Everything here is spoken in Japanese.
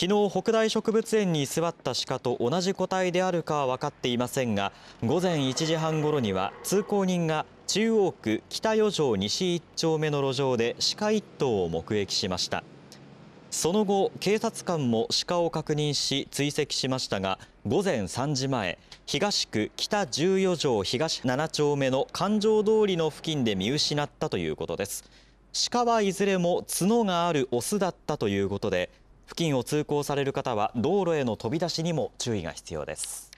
昨日、北大植物園に居座った鹿と同じ個体であるかは分かっていませんが午前1時半ごろには通行人が中央区北余条西1丁目の路上で鹿1頭を目撃しましたその後警察官も鹿を確認し追跡しましたが午前3時前東区北14条東7丁目の環状通りの付近で見失ったということです鹿はいずれも角があるオスだったということで付近を通行される方は道路への飛び出しにも注意が必要です。